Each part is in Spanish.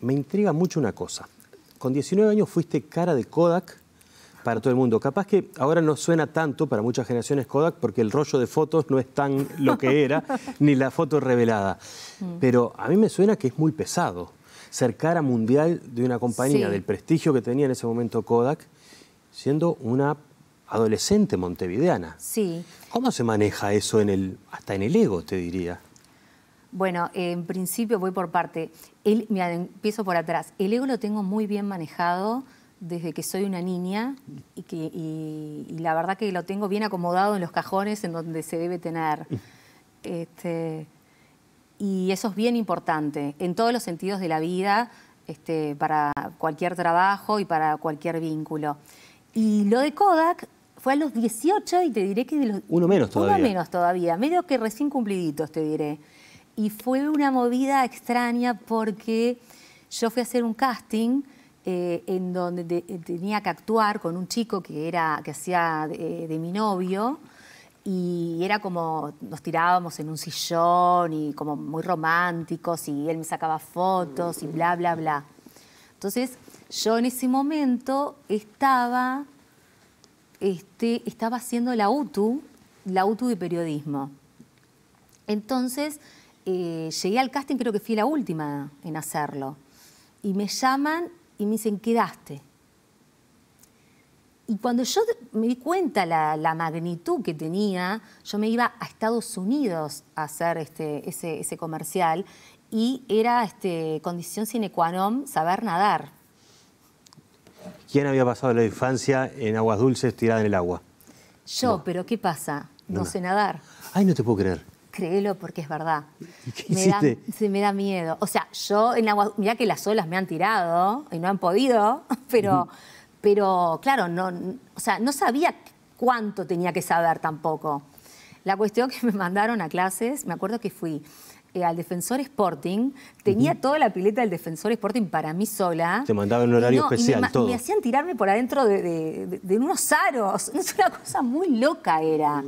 me intriga mucho una cosa. Con 19 años fuiste cara de Kodak para todo el mundo. Capaz que ahora no suena tanto para muchas generaciones Kodak porque el rollo de fotos no es tan lo que era, ni la foto revelada. Mm. Pero a mí me suena que es muy pesado ser cara mundial de una compañía, del prestigio que tenía en ese momento Kodak, siendo una adolescente montevideana. Sí. ¿Cómo se maneja eso en el, hasta en el ego, te diría? Bueno, en principio voy por parte. mira, empiezo por atrás. El ego lo tengo muy bien manejado desde que soy una niña y, que, la verdad que lo tengo bien acomodado en los cajones en donde se debe tener. Este, y eso es bien importante en todos los sentidos de la vida, este, para cualquier trabajo y para cualquier vínculo. Y lo de Kodak fue a los 18 y te diré que de los... Uno menos todavía. Uno menos todavía, medio que recién cumpliditos te diré y fue una movida extraña porque yo fui a hacer un casting eh, en donde eh, tenía que actuar con un chico que, era, que hacía eh, de, mi novio y era como nos tirábamos en un sillón y como muy románticos y él me sacaba fotos y bla, bla, bla. Entonces yo en ese momento estaba, este, estaba haciendo la UTU, la UTU de periodismo. Entonces eh, llegué al casting, creo que fui la última en hacerlo. Y me llaman y me dicen, quedaste. Y cuando yo me di cuenta la, magnitud que tenía, yo me iba a Estados Unidos a hacer este, ese, comercial y era este, condición sine qua non saber nadar. ¿Quién había pasado la infancia en aguas dulces tirada en el agua? Yo, pero ¿qué pasa? no sé nadar. Ay, no te puedo creer créelo porque es verdad. ¿Qué me Da, me da miedo. O sea, yo en agua, mirá que las olas me han tirado y no han podido, pero, pero claro, no, o sea, no sabía cuánto tenía que saber tampoco. La cuestión que me mandaron a clases, me acuerdo que fui eh, al Defensor Sporting, tenía toda la pileta del Defensor Sporting para mí sola. Te mandaban en un horario especial, me, todo. Me hacían tirarme por adentro de, de unos aros. Es una cosa muy loca era,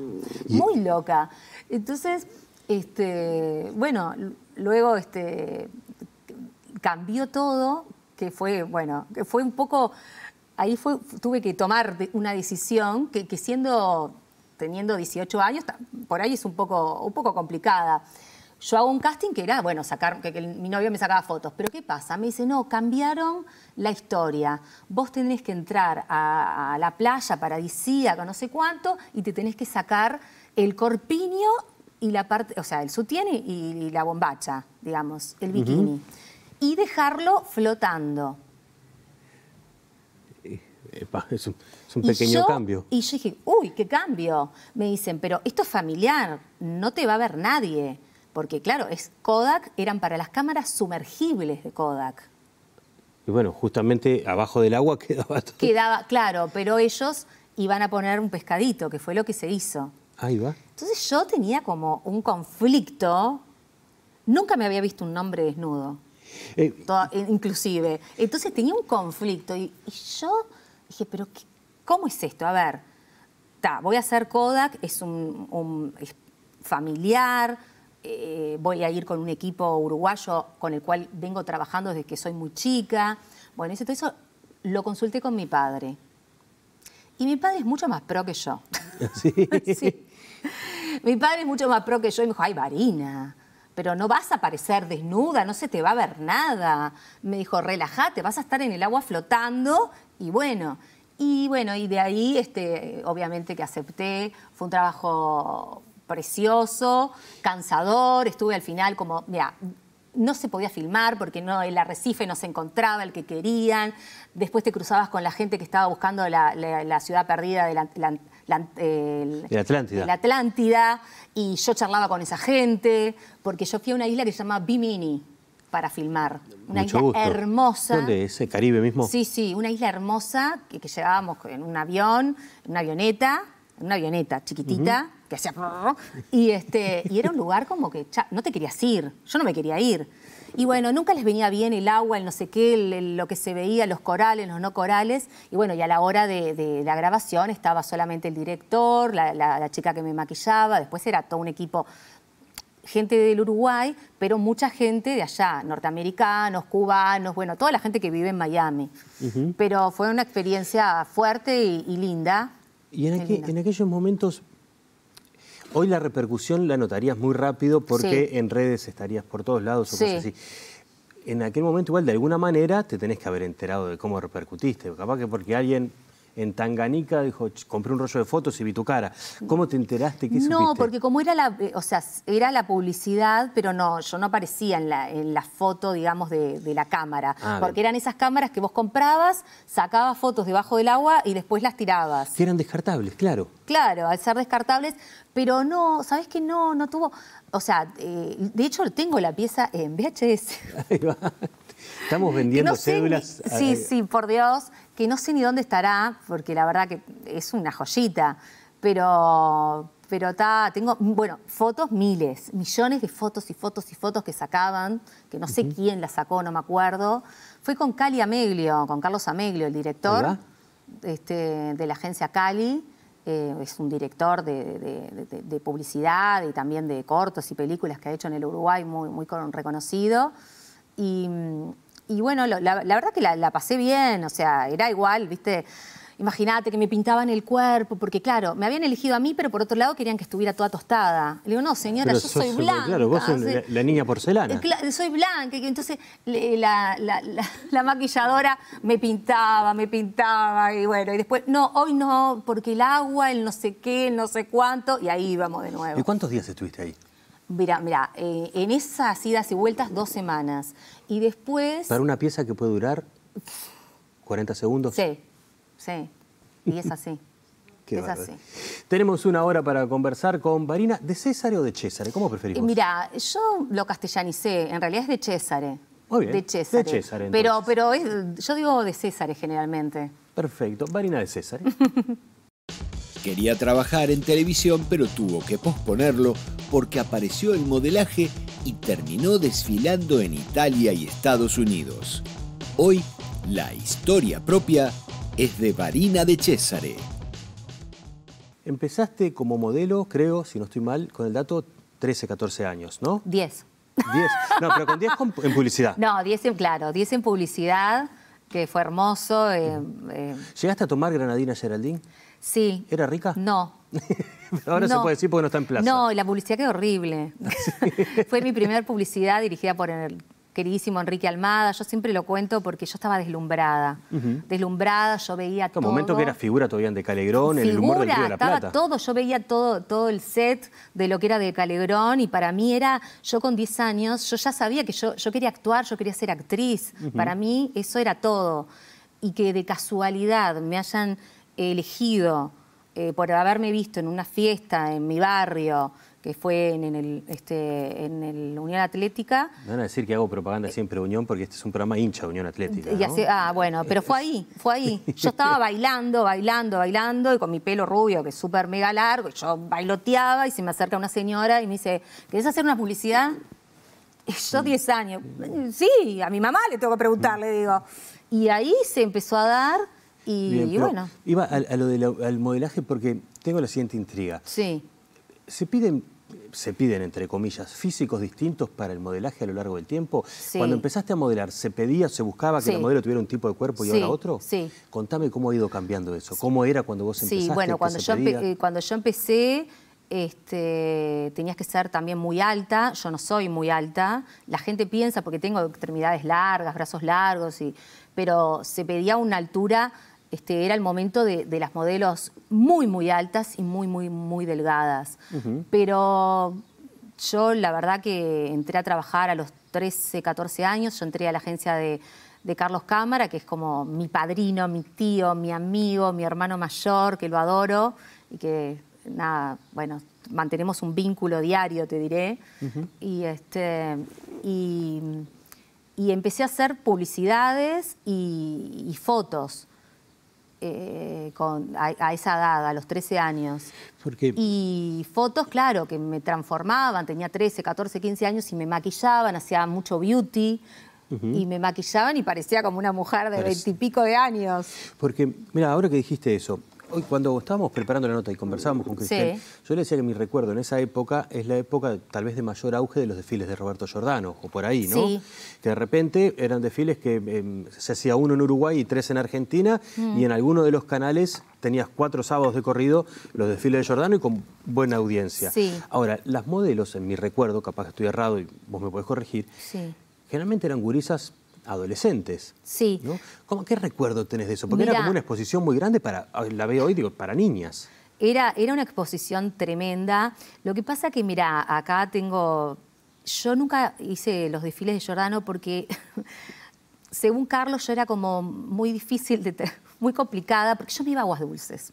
muy loca. Entonces, este, bueno, luego este, cambió todo, que fue, bueno, que fue un poco, ahí fue, tuve que tomar una decisión que, que siendo, teniendo 18 años, por ahí es un poco, un poco complicada. Yo hago un casting que era, bueno, sacar, que, mi novio me sacaba fotos. Pero ¿qué pasa? Me dice, no, cambiaron la historia. Vos tenés que entrar a, la playa paradisíaca, no sé cuánto, y te tenés que sacar el corpiño y la parte, o sea, el sutién y, la bombacha, digamos, el bikini. Y dejarlo flotando. Eh, es, un, pequeño cambio. Y yo dije, uy, qué cambio. Me dicen, pero esto es familiar, no te va a ver nadie. Porque claro, es Kodak eran para las cámaras sumergibles de Kodak. Y bueno, justamente abajo del agua quedaba todo. Quedaba, claro, pero ellos iban a poner un pescadito, que fue lo que se hizo. Ahí va. Entonces yo tenía como un conflicto. Nunca me había visto un nombre desnudo. Eh, inclusive. Entonces tenía un conflicto y, yo dije, pero ¿cómo es esto? A ver, voy a hacer Kodak, es un, familiar, eh, voy a ir con un equipo uruguayo con el cual vengo trabajando desde que soy muy chica. Bueno, eso, todo eso lo consulté con mi padre. Y mi padre es mucho más pro que yo. Mi padre es mucho más pro que yo y me dijo, ay, Varina, pero no vas a aparecer desnuda, no se te va a ver nada. Me dijo, relájate, vas a estar en el agua flotando y bueno. Y bueno, y de ahí, este, obviamente que acepté, fue un trabajo precioso, cansador, estuve al final como, mira, no se podía filmar porque no, el arrecife no se encontraba, el que querían, después te cruzabas con la gente que estaba buscando la, ciudad perdida de la, Atlántida. y yo charlaba con esa gente, porque yo fui a una isla que se llama Bimini para filmar. Una isla hermosa. ¿Dónde es? ¿El Caribe mismo? Sí, sí, una isla hermosa que, llevábamos en un avión, en una avioneta, una avioneta chiquitita. Y, este, y era un lugar como que no te querías ir, yo no me quería ir. Y bueno, nunca les venía bien el agua, el no sé qué, lo que se veía, los corales, los no corales. Y bueno, y a la hora de, la grabación estaba solamente el director, la, chica que me maquillaba, después era todo un equipo gente del Uruguay, pero mucha gente de allá, norteamericanos, cubanos, bueno, toda la gente que vive en Miami. Pero fue una experiencia fuerte y, linda. Y en, aquellos momentos Hoy la repercusión la notarías muy rápido porque en redes estarías por todos lados o cosas así. En aquel momento igual de alguna manera te tenés que haber enterado de cómo repercutiste. Capaz que porque alguien en Tanganica, dijo, compré un rollo de fotos y vi tu cara. ¿Cómo te enteraste? que que no, porque como era la, eh, o sea, era la publicidad, pero no, yo no aparecía en la, en foto, digamos, de, la cámara. Ah, porque eran esas cámaras que vos comprabas, sacabas fotos debajo del agua y después las tirabas. Que eran descartables, claro. Claro, al ser descartables, pero no, ¿sabes qué? No, no tuvo... O sea, eh, de hecho tengo la pieza en VHS. Ahí va. Estamos vendiendo cédulas. Sí, eh, sí, por Dios que no sé ni dónde estará, porque la verdad que es una joyita, pero, pero tengo, bueno, fotos miles, millones de fotos y fotos y fotos que sacaban, que no sé quién las sacó, no me acuerdo. Fue con Cali Ameglio, con Carlos Ameglio, el director este, de la agencia Cali. Eh, es un director de, publicidad y también de cortos y películas que ha hecho en el Uruguay, muy, muy reconocido. Y, y bueno, la, verdad que la, pasé bien, o sea, era igual, viste. Imagínate que me pintaban el cuerpo, porque claro, me habían elegido a mí, pero por otro lado querían que estuviera toda tostada. Le digo, no, señora, yo soy blanca. Claro, vos sos la, niña porcelana. Eh, soy blanca, entonces la, maquilladora me pintaba, me pintaba, y bueno, y después, no, hoy no, porque el agua, el no sé qué, no sé cuánto, y ahí íbamos de nuevo. ¿Y cuántos días estuviste ahí? Mira, mira, eh, en esas idas y vueltas dos semanas. Y después... Para una pieza que puede durar 40 segundos. Sí, sí. Y es así. Qué es así. Tenemos una hora para conversar con Barina. ¿De César o de César? ¿Cómo preferís? Eh, mira, yo lo castellanicé. En realidad es de César. De César. De pero pero yo digo de César generalmente. Perfecto. Barina de César. Quería trabajar en televisión pero tuvo que posponerlo porque apareció en modelaje y terminó desfilando en Italia y Estados Unidos. Hoy, la historia propia es de Varina de Cesare. Empezaste como modelo, creo, si no estoy mal, con el dato 13, 14 años, ¿no? 10. 10. No, pero con 10 en publicidad. No, 10 en, claro, 10 en publicidad, que fue hermoso. Eh, eh. ¿Llegaste a tomar granadina, Geraldine? Sí. ¿Era rica? No. Ahora se puede decir porque no está en plaza. No, la publicidad quedó horrible. Fue mi primera publicidad dirigida por el queridísimo Enrique Almada. Yo siempre lo cuento porque yo estaba deslumbrada. Deslumbrada, yo veía todo. un momento que era figura todavía De Calegrón, figura, el humor de la Plata. Estaba todo, yo veía todo, todo el set de lo que era De Calegrón y para mí era, yo con 10 años, yo ya sabía que yo, yo quería actuar, yo quería ser actriz. Para mí eso era todo. Y que de casualidad me hayan elegido eh, por haberme visto en una fiesta en mi barrio, que fue en, el, este, en el Unión Atlética. Van a decir que hago propaganda eh, siempre Unión porque este es un programa hincha de Unión Atlética. ah, bueno, pero fue ahí, fue ahí. Yo estaba bailando, bailando, bailando, y con mi pelo rubio, que es súper mega largo, yo bailoteaba, y se me acerca una señora y me dice, ¿querés hacer una publicidad? yo 10 mm. años, sí, a mi mamá le tengo que preguntar, le digo. Y ahí se empezó a dar y, bueno. Iba a, lo del modelaje porque tengo la siguiente intriga. Sí. Se piden se piden, entre comillas, físicos distintos para el modelaje a lo largo del tiempo. Cuando empezaste a modelar, ¿se pedía, se buscaba que la modelo tuviera un tipo de cuerpo y ahora otro? Sí. Contame cómo ha ido cambiando eso. ¿Cómo era cuando vos empezaste? Sí, bueno, cuando, yo, eh, cuando yo empecé, este, tenías que ser también muy alta. Yo no soy muy alta. La gente piensa, porque tengo extremidades largas, brazos largos, y, pero se pedía una altura este, era el momento de, las modelos muy, muy altas y muy, muy, muy delgadas. Pero yo la verdad que entré a trabajar a los 13, 14 años, yo entré a la agencia de, Carlos Cámara, que es como mi padrino, mi tío, mi amigo, mi hermano mayor, que lo adoro y que, nada, bueno, mantenemos un vínculo diario, te diré. Y este... Y, empecé a hacer publicidades y, y fotos. Eh, con, a, esa edad, a los 13 años. Y fotos, claro, que me transformaban, tenía 13, 14, 15 años y me maquillaban, hacía mucho beauty. Y me maquillaban y parecía como una mujer de veintipico de años. Porque, mira, ahora que dijiste eso, hoy cuando estábamos preparando la nota y conversábamos con Cristian, yo le decía que mi recuerdo en esa época es la época tal vez de mayor auge de los desfiles de Roberto Giordano, o por ahí, ¿no? Que de repente eran desfiles que eh, se hacía uno en Uruguay y tres en Argentina, mm. y en alguno de los canales tenías cuatro sábados de corrido los desfiles de Giordano y con buena audiencia. Ahora, las modelos, en mi recuerdo, capaz que estoy errado y vos me podés corregir, generalmente eran gurisas adolescentes. Sí. ¿Cómo, ¿Qué recuerdo tenés de eso? Porque era como una exposición muy grande para, la veo hoy, digo, para niñas. Era, era una exposición tremenda. Lo que pasa que, mira, acá tengo... Yo nunca hice los desfiles de Giordano porque, según Carlos, yo era como muy difícil, de muy complicada, porque yo me iba a aguas dulces.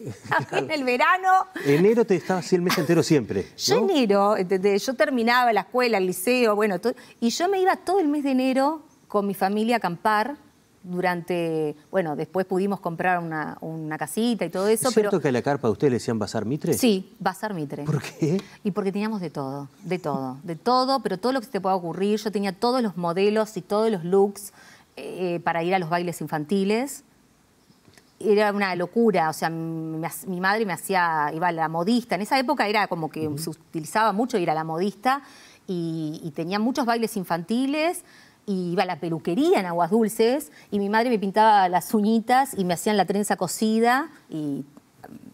en el verano. Enero te estaba así el mes entero siempre. Yo enero, yo terminaba la escuela, el liceo, bueno, y yo me iba todo el mes de enero con mi familia acampar durante, bueno, después pudimos comprar una, casita y todo eso. ¿Es cierto que a la carpa de ustedes le decían Bazar Mitre? Sí, Bazar Mitre. ¿Por qué? Y porque teníamos de todo, de todo, de todo, pero todo lo que se te pueda ocurrir. Yo tenía todos los modelos y todos los looks eh, eh, para ir a los bailes infantiles. Era una locura, o sea, mi, madre me hacía, iba a la modista. En esa época era como que se utilizaba mucho ir a la modista y tenía muchos bailes infantiles y iba a la peluquería en Aguas Dulces y mi madre me pintaba las uñitas y me hacían la trenza cocida y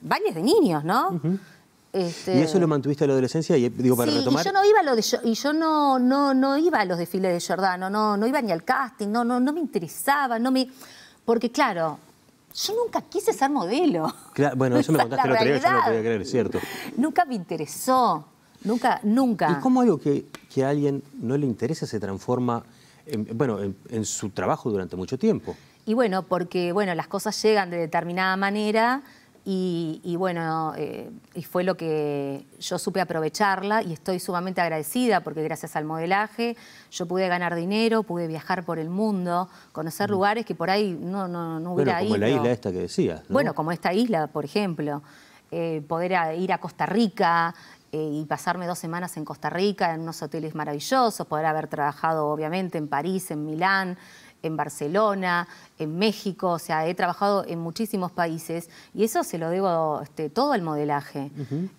bailes de niños, ¿no? Este ¿Y eso lo mantuviste a la adolescencia? Y, digo, para retomar... y yo no iba a lo y yo no, no, no iba a los desfiles de Giordano, no, no iba ni al casting, no, no, no me interesaba, no me. Porque claro, yo nunca quise ser modelo. bueno, eso me contaste otro día, yo no podía creer, es cierto. Nunca me interesó. Nunca, nunca. ¿Y cómo algo que, que a alguien no le interesa se transforma bueno, en, su trabajo durante mucho tiempo. Y bueno, porque bueno, las cosas llegan de determinada manera y, bueno, eh, y fue lo que yo supe aprovecharla y estoy sumamente agradecida porque gracias al modelaje yo pude ganar dinero, pude viajar por el mundo, conocer mm. lugares que por ahí no, no, no hubiera bueno, como la isla esta que decías. Bueno, como esta isla, por ejemplo. Eh, poder ir a Costa Rica, eh, y pasarme dos semanas en Costa Rica, en unos hoteles maravillosos, poder haber trabajado obviamente en París, en Milán, en Barcelona, en México, o sea, he trabajado en muchísimos países y eso se lo debo este, todo al modelaje.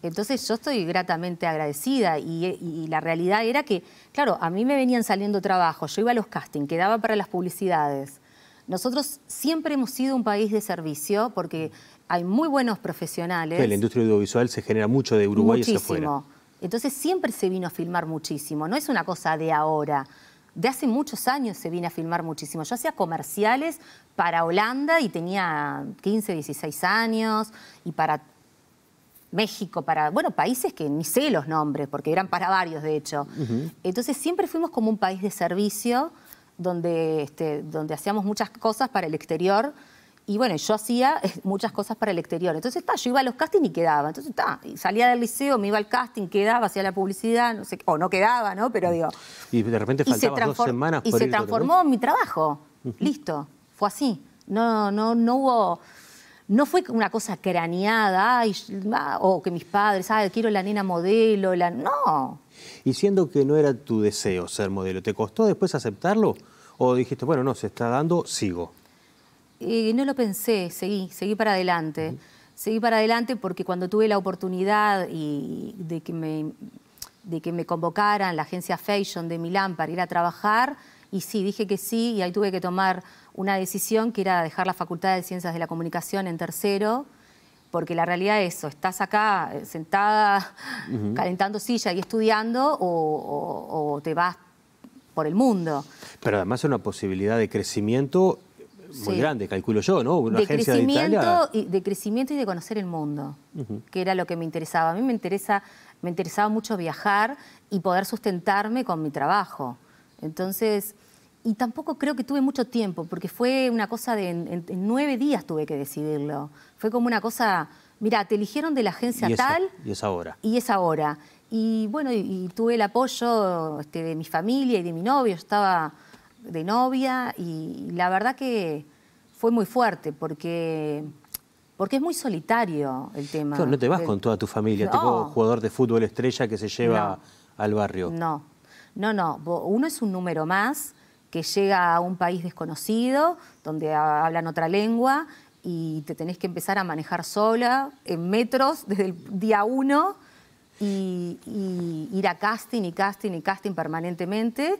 Entonces yo estoy gratamente agradecida y, y, la realidad era que, claro, a mí me venían saliendo trabajos, yo iba a los castings, quedaba para las publicidades. Nosotros siempre hemos sido un país de servicio porque hay muy buenos profesionales. Sí, la industria audiovisual se genera mucho de Uruguay y de afuera. Entonces siempre se vino a filmar muchísimo, no es una cosa de ahora. De hace muchos años se vino a filmar muchísimo. Yo hacía comerciales para Holanda y tenía 15, 16 años, y para México, para, bueno, países que ni sé los nombres, porque eran para varios, de hecho. Entonces siempre fuimos como un país de servicio, donde, este, donde hacíamos muchas cosas para el exterior y bueno, yo hacía muchas cosas para el exterior. Entonces, está, yo iba a los castings y quedaba. Entonces, está, salía del liceo, me iba al casting, quedaba, hacía la publicidad, no sé, o no quedaba, ¿no? Pero digo. Y de repente faltaban dos semanas Y se transformó mi trabajo. Listo. Fue así. No, no, no hubo. No fue una cosa craneada, o que mis padres, ah, quiero la nena modelo, no. Y siendo que no era tu deseo ser modelo, ¿te costó después aceptarlo? ¿O dijiste, bueno, no, se está dando, sigo? no lo pensé, seguí, seguí para adelante. Seguí para adelante porque cuando tuve la oportunidad y de que me, de que me convocaran la agencia Fashion de Milán para ir a trabajar, y sí, dije que sí, y ahí tuve que tomar una decisión que era dejar la Facultad de Ciencias de la Comunicación en tercero, porque la realidad es o estás acá eh, sentada, calentando silla y estudiando, o, o te vas por el mundo. Pero además es una posibilidad de crecimiento muy grande, calculo yo, ¿no? de crecimiento y, de conocer el mundo, que era lo que me interesaba. A mí me, interesa, me interesaba mucho viajar y poder sustentarme con mi trabajo. Entonces, y tampoco creo que tuve mucho tiempo, porque fue una cosa de, en, nueve días tuve que decidirlo. Fue como una cosa, mira, te eligieron de la agencia tal. Y es ahora. Y es ahora. Y bueno, y, tuve el apoyo este, de mi familia y de mi novio. Yo estaba de novia y la verdad que fue muy fuerte porque, porque es muy solitario el tema. No, te vas con toda tu familia, no. tipo jugador de fútbol estrella que se lleva al barrio. No, no, no. Uno es un número más que llega a un país desconocido, donde hablan otra lengua y te tenés que empezar a manejar sola en metros desde el día uno y, y ir a casting y casting y casting permanentemente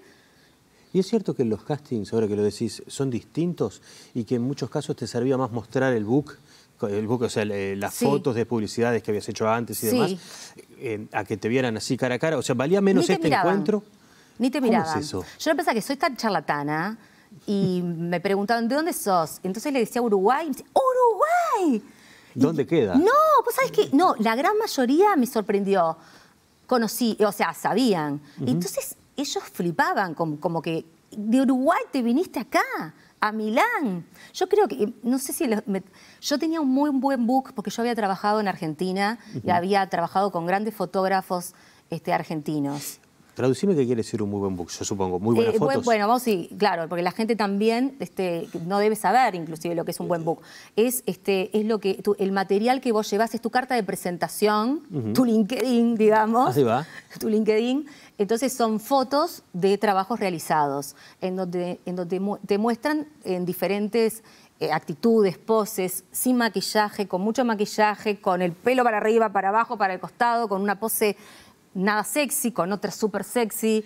¿Y es cierto que los castings, ahora que lo decís, son distintos y que en muchos casos te servía más mostrar el book el book o sea, las fotos de publicidades que habías hecho antes y demás, a que te vieran así cara a cara. O sea, ¿valía menos este encuentro? Ni te miraban. eso? Yo no pensaba que soy tan charlatana y me preguntaban, ¿de dónde sos? Entonces le decía Uruguay. Y me decía, ¡Uruguay! ¿Dónde queda? No, pues sabes que no, la gran mayoría me sorprendió. Conocí, o sea, sabían. Entonces ellos flipaban, como, que de Uruguay te viniste acá, a Milán. Yo creo que, no sé si... yo tenía un muy buen book porque yo había trabajado en Argentina y había trabajado con grandes fotógrafos este, argentinos. Traducime qué quiere decir un muy buen book, yo supongo. Muy buenas eh, fotos. Bueno, vamos, sí, claro, porque la gente también este, no debe saber, inclusive, lo que es un buen book. Es, este, es lo que el material que vos llevas, es tu carta de presentación, tu LinkedIn, digamos. Así va. Tu LinkedIn, entonces son fotos de trabajos realizados, en donde, en donde te muestran en diferentes eh, actitudes, poses, sin maquillaje, con mucho maquillaje, con el pelo para arriba, para abajo, para el costado, con una pose nada sexy, con otra súper sexy.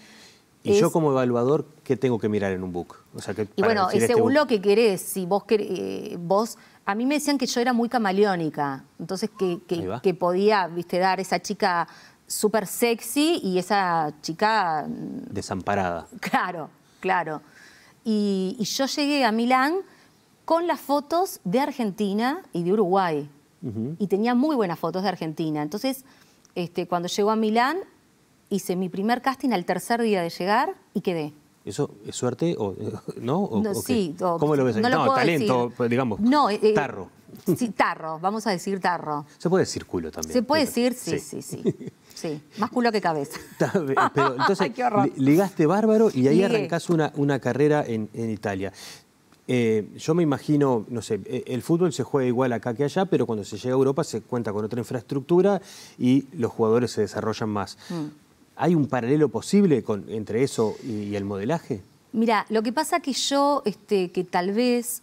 ¿Y yo como evaluador qué tengo que mirar en un book? O sea, y bueno, y este según lo que querés, si vos, querés, eh, vos... A mí me decían que yo era muy camaleónica, entonces que, que, que podía, viste, dar esa chica súper sexy y esa chica... Mm, Desamparada. Claro, claro. Y, yo llegué a Milán con las fotos de Argentina y de Uruguay. Y tenía muy buenas fotos de Argentina. Entonces, este, cuando llegó a Milán, hice mi primer casting al tercer día de llegar y quedé. ¿Eso es suerte o no? sí. ¿Cómo lo ves? No, talento, pues, digamos. Eh, eh, tarro. Sí, tarro, vamos a decir tarro. Se puede decir culo también. Se puede decir, sí, sí. sí. Sí, más culo que cabeza. Pero, entonces, ligaste bárbaro y ahí arrancas una, carrera en, Italia. Eh, yo me imagino, no sé, e-, el fútbol se juega igual acá que allá, pero cuando se llega a Europa se cuenta con otra infraestructura y los jugadores se desarrollan más. Mm. ¿Hay un paralelo posible entre eso y, el modelaje? Mira, lo que pasa que yo, este, que tal vez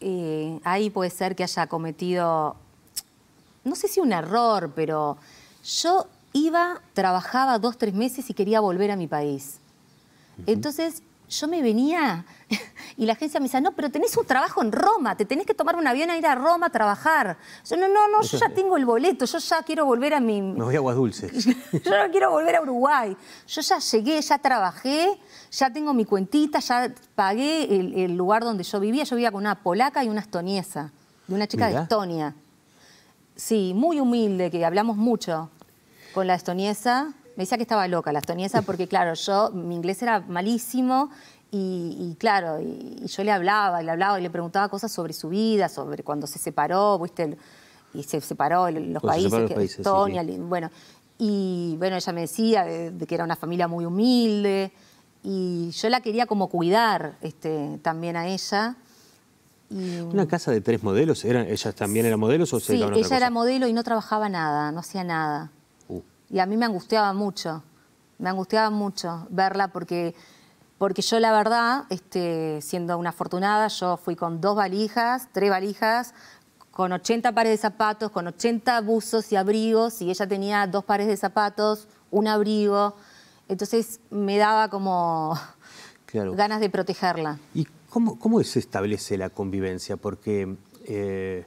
eh, ahí puede ser que haya cometido, no sé si un error, pero yo iba, trabajaba dos, tres meses y quería volver a mi país. Entonces yo me venía y la agencia me dice no, pero tenés un trabajo en Roma, te tenés que tomar un avión a ir a Roma a trabajar. Yo, no, no, no, yo ya tengo el boleto, yo ya quiero volver a mi... Me voy a Aguas Dulces. yo no quiero volver a Uruguay. Yo ya llegué, ya trabajé, ya tengo mi cuentita, ya pagué el, lugar donde yo vivía. Yo vivía con una polaca y una estoniesa, de una chica de Estonia. Sí, muy humilde, que hablamos mucho con la estoniesa. Me decía que estaba loca la estoniesa porque, claro, yo, mi inglés era malísimo y, claro, y, yo le hablaba, le hablaba y le preguntaba cosas sobre su vida, sobre cuando se separó, ¿viste? Y se separó los países, Estonia, bueno. Y bueno, ella me decía de, que era una familia muy humilde y yo la quería como cuidar este, también a ella. ¿Una casa de tres modelos? ¿Eran, ¿Ellas también era modelos o se Sí, ella era modelo y no trabajaba nada, no hacía nada y a mí me angustiaba mucho, me angustiaba mucho verla porque, porque yo la verdad, este, siendo una afortunada, yo fui con dos valijas, tres valijas, con 80 pares de zapatos, con 80 buzos y abrigos, y ella tenía dos pares de zapatos, un abrigo, entonces me daba como ganas de protegerla. ¿Y cómo, se establece la convivencia? Porque... Eh,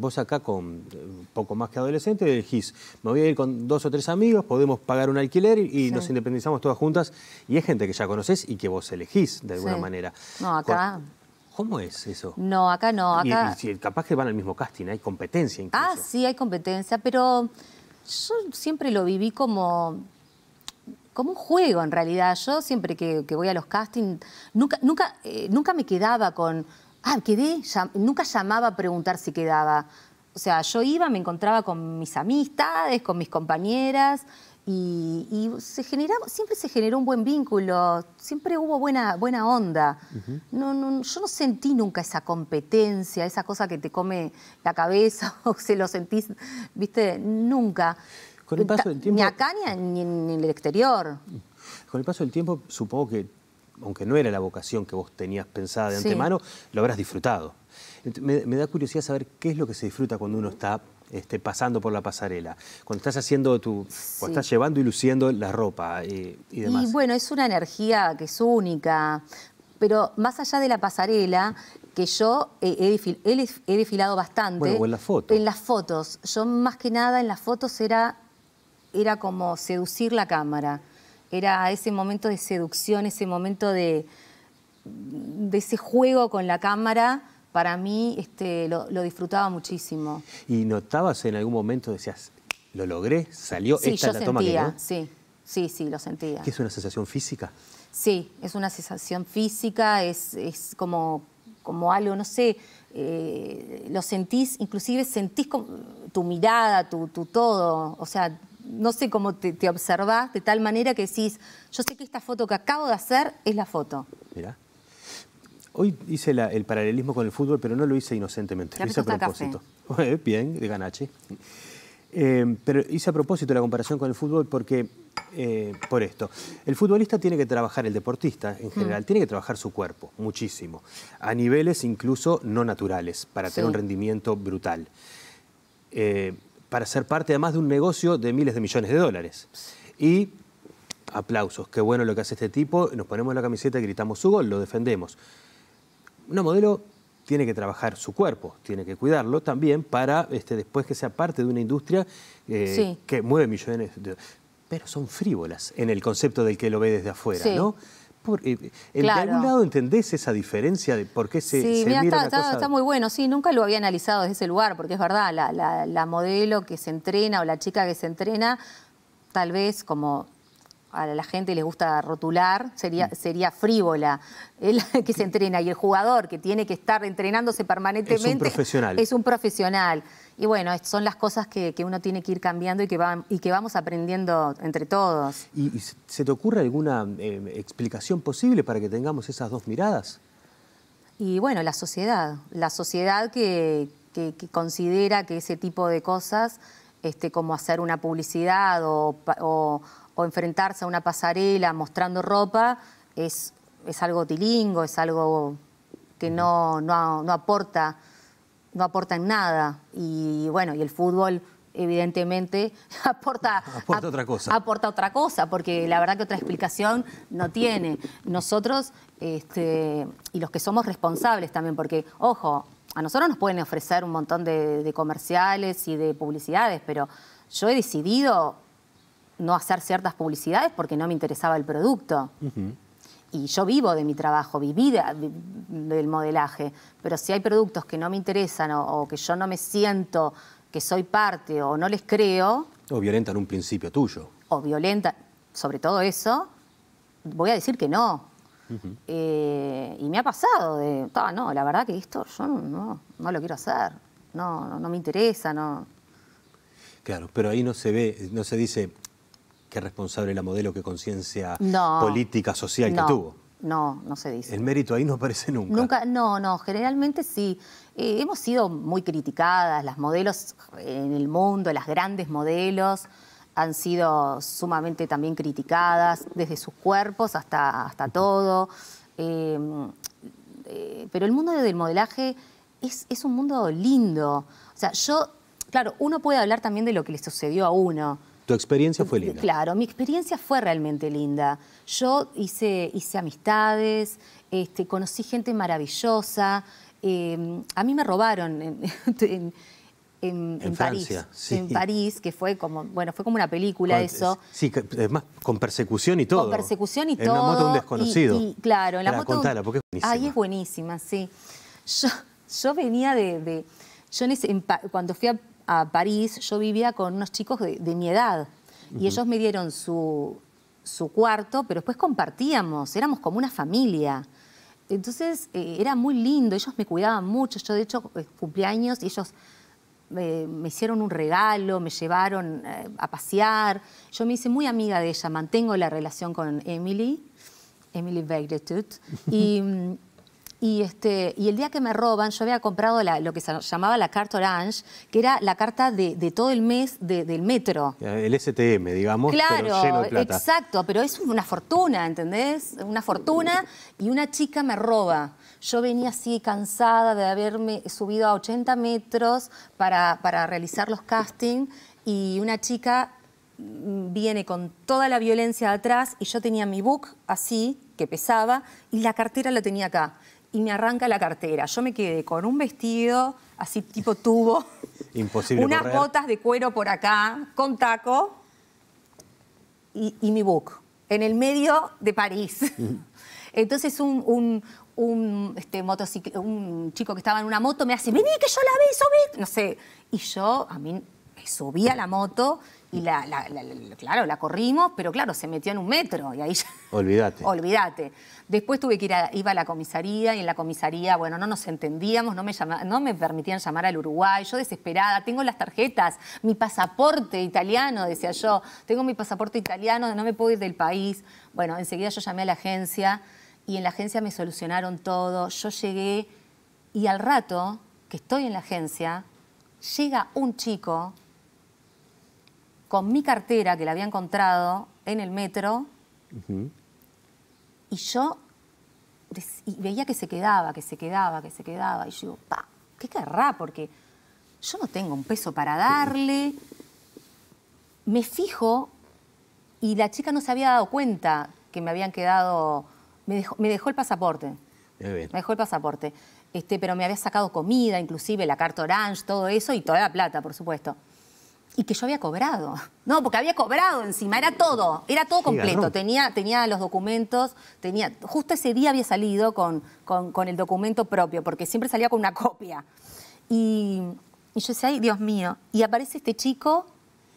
Vos acá con eh, poco más que adolescente elegís, me voy a ir con dos o tres amigos, podemos pagar un alquiler y, nos independizamos todas juntas. Y es gente que ya conoces y que vos elegís de alguna manera. No, acá... ¿Cómo es eso? No, acá no. Acá... Y, capaz que van al mismo casting, hay competencia incluso. Ah, sí, hay competencia, pero yo siempre lo viví como, como un juego en realidad. Yo siempre que, voy a los castings, nunca, nunca, eh, nunca me quedaba con Ah, quedé, nunca llamaba a preguntar si quedaba. O sea, yo iba, me encontraba con mis amistades, con mis compañeras y, se generaba, siempre se generó un buen vínculo, siempre hubo buena, buena onda. no, yo no sentí nunca esa competencia, esa cosa que te come la cabeza o se lo sentís, viste, nunca. Con el paso del tiempo... Ni acá ni en el exterior. Con el paso del tiempo supongo que aunque no era la vocación que vos tenías pensada de antemano, lo habrás disfrutado. Me, da curiosidad saber qué es lo que se disfruta cuando uno está este, pasando por la pasarela, cuando estás haciendo tu, estás llevando y luciendo la ropa eh, y, demás. Y bueno, es una energía que es única, pero más allá de la pasarela, que yo eh, he, he desfilado bastante. Bueno, en las fotos. En las fotos. Yo más que nada en las fotos era, era como seducir la cámara era ese momento de seducción, ese momento de, ese juego con la cámara, para mí este, lo, disfrutaba muchísimo. ¿Y notabas en algún momento, decías, lo logré, salió esta la toma que no? Sí, sí, sí, lo sentía. qué ¿Es una sensación física? Sí, es una sensación física, es, como, como algo, no sé, eh, lo sentís, inclusive sentís tu mirada, tu, tu todo, o sea, no sé cómo te, observas observás, de tal manera que decís, yo sé que esta foto que acabo de hacer es la foto. Mira. Hoy hice el paralelismo con el fútbol, pero no lo hice inocentemente, lo hice a propósito. Eh, bien, de ganache. Eh, pero hice a propósito la comparación con el fútbol porque, eh, por esto, el futbolista tiene que trabajar, el deportista en mm. general, tiene que trabajar su cuerpo muchísimo, a niveles incluso no naturales, para tener un rendimiento brutal para ser parte además de un negocio de miles de millones de dólares. Y aplausos, qué bueno lo que hace este tipo, nos ponemos la camiseta y gritamos su gol, lo defendemos. Un modelo tiene que trabajar su cuerpo, tiene que cuidarlo también para este, después que sea parte de una industria eh, que mueve millones de... Pero son frívolas en el concepto del que lo ve desde afuera, ¿no? Por, ¿De eh, algún lado entendés esa diferencia de por qué se, sí, está, muy bueno, sí, nunca lo había analizado desde ese lugar, porque es verdad, la, la, la modelo que se entrena o la chica que se entrena, tal vez como a la gente les gusta rotular, sería, sería frívola. el que se entrena y el jugador que tiene que estar entrenándose permanentemente. Es un profesional. Es un profesional. Y bueno, son las cosas que, uno tiene que ir cambiando y que, y que vamos aprendiendo entre todos. ¿Y, se te ocurre alguna em, explicación posible para que tengamos esas dos miradas? Y bueno, la sociedad. La sociedad que considera que ese tipo de cosas este, como hacer una publicidad o, enfrentarse a una pasarela mostrando ropa, es, es algo tilingo, es algo que no, no, aporta no aporta en nada y bueno y el fútbol evidentemente aporta aporta otra cosa aporta otra cosa porque la verdad que otra explicación no tiene nosotros este, y los que somos responsables también porque ojo a nosotros nos pueden ofrecer un montón de, comerciales y de publicidades, pero yo he decidido no hacer ciertas publicidades porque no me interesaba el producto. Y yo vivo de mi trabajo, viví del modelaje, pero si hay productos que no me interesan o, que yo no me siento que soy parte o no les creo... O violentan un principio tuyo. O violenta, sobre todo eso, voy a decir que no. Eh, y me ha pasado de, no, la verdad que esto yo no, lo quiero hacer, no, no, me interesa, no. Claro, pero ahí no se ve, no se dice qué responsable la modelo, qué conciencia política, social que tuvo. No, no se dice. El mérito ahí no aparece nunca. Nunca, no, no, generalmente sí. Eh, hemos sido muy criticadas, las modelos en el mundo, las grandes modelos han sido sumamente también criticadas, desde sus cuerpos hasta, hasta todo. Em, eh, pero el mundo del modelaje es, es, un mundo lindo. O sea, yo, claro, uno puede hablar también de lo que le sucedió a uno. ¿Tu experiencia fue linda? Claro, mi experiencia fue realmente linda. Yo hice, hice amistades, este, conocí gente maravillosa. Em, a mí me robaron en, en, París. En París, que fue como, bueno, fue como una película eso. Sí, además con persecución y todo. Con persecución y todo. En la moto de un desconocido. Y, claro, en la, moto. Contala, porque es buenísima. es buenísima, sí. Yo, yo venía de. yo cuando fui a, París, yo vivía con unos chicos de, mi edad. Y ellos me dieron su, su cuarto, pero después compartíamos, éramos como una familia. Entonces eh, era muy lindo, ellos me cuidaban mucho. Yo, de hecho, eh, cumpleaños y ellos me hicieron un regalo, me llevaron eh, a pasear. Yo me hice muy amiga de ella, mantengo la relación con Emily, Emily Begretut. Mm, y, este, y el día que me roban, yo había comprado lo que se llamaba la carta Orange, que era la carta de, todo el mes del metro. El STM, digamos. Claro, pero lleno de plata. exacto, pero es una fortuna, ¿entendés? Una fortuna y una chica me roba yo venía así cansada de haberme subido a 80 metros para, para realizar los castings y una chica viene con toda la violencia de atrás y yo tenía mi book así, que pesaba, y la cartera la tenía acá. Y me arranca la cartera. Yo me quedé con un vestido así tipo tubo, Imposible unas botas de cuero por acá, con taco y, mi book, en el medio de París. Mm. Entonces un, un, este, un chico que estaba en una moto me hace, vení que yo la vi, ve, no sé. Y yo, a mí, subí a la moto y la, claro, la corrimos, pero claro, se metió en un metro y ahí Olvídate. Olvídate. Después tuve que ir a, iba a la comisaría y en la comisaría, bueno, no nos entendíamos, no me, no me permitían llamar al Uruguay, yo desesperada, tengo las tarjetas, mi pasaporte italiano, decía yo, tengo mi pasaporte italiano, no me puedo ir del país. Bueno, enseguida yo llamé a la agencia y en la agencia me solucionaron todo. Yo llegué y al rato que estoy en la agencia, llega un chico con mi cartera que la había encontrado en el metro y yo veía que se quedaba, que se quedaba, que se quedaba. Y yo digo, pa, ¿qué querrá? Porque yo no tengo un peso para darle. Me fijo y la chica no se había dado cuenta que me habían quedado me dejó, el pasaporte. Me dejó el pasaporte. Este, pero me había sacado comida, inclusive la carta orange, todo eso, y toda la plata, por supuesto. Y que yo había cobrado. No, porque había cobrado encima, era todo, era todo completo. tenía, tenía los documentos, tenía. Justo ese día había salido con, con, el documento propio, porque siempre salía con una copia. Y, yo decía, ay, Dios mío. Y aparece este chico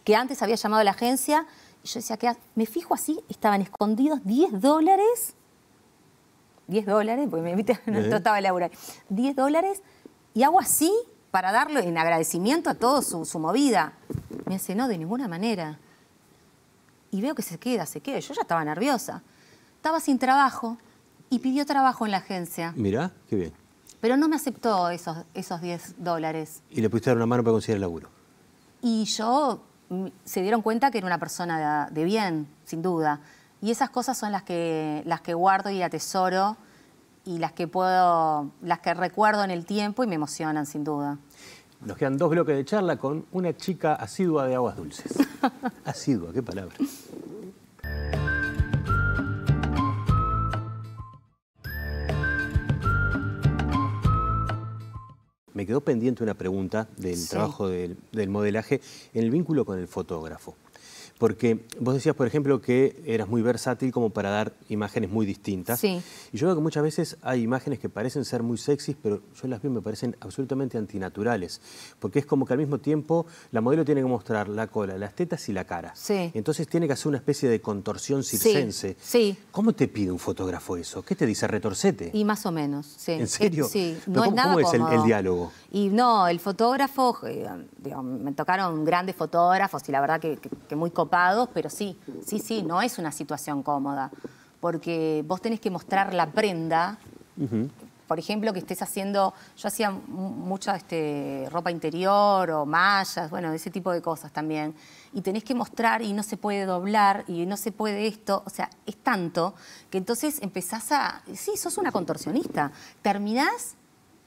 que antes había llamado a la agencia. Y yo decía, ¿qué? me fijo así, estaban escondidos 10 dólares 10 dólares, porque me invité, no trataba de 10 dólares y hago así para darle en agradecimiento a todo su, movida. Me dice, no, de ninguna manera. Y veo que se queda, se queda. Yo ya estaba nerviosa. Estaba sin trabajo y pidió trabajo en la agencia. Mirá, qué bien. Pero no me aceptó esos, esos 10 dólares. ¿Y le pusiste una mano para conseguir el laburo? Y yo, mm, se dieron cuenta que era una persona de bien, sin duda y esas cosas son las que, las que guardo y atesoro y las que puedo, las que recuerdo en el tiempo y me emocionan sin duda. Nos quedan dos bloques de charla con una chica asidua de aguas dulces. asidua, qué palabra. Me quedó pendiente una pregunta del trabajo del modelaje en el vínculo con el fotógrafo. Porque vos decías, por ejemplo, que eras muy versátil como para dar imágenes muy distintas. Y yo veo que muchas veces hay imágenes que parecen ser muy sexys, pero yo las veo me parecen absolutamente antinaturales. Porque es como que al mismo tiempo la modelo tiene que mostrar la cola, las tetas y la cara. Sí. Entonces tiene que hacer una especie de contorsión circense. Sí. ¿Cómo te pide un fotógrafo eso? ¿Qué te dice? ¿Retorcete? Y más o menos, sí. ¿En serio? No ¿Cómo, es, el, diálogo? Y no, el fotógrafo, eh, me tocaron grandes fotógrafos y la verdad que, muy cómodos pero sí, sí, sí, no es una situación cómoda, porque vos tenés que mostrar la prenda. Por ejemplo, que estés haciendo, yo hacía mucha este, ropa interior o mallas, bueno, ese tipo de cosas también. Y tenés que mostrar y no se puede doblar y no se puede esto, o sea, es tanto que entonces empezás a, sí, sos una contorsionista, terminás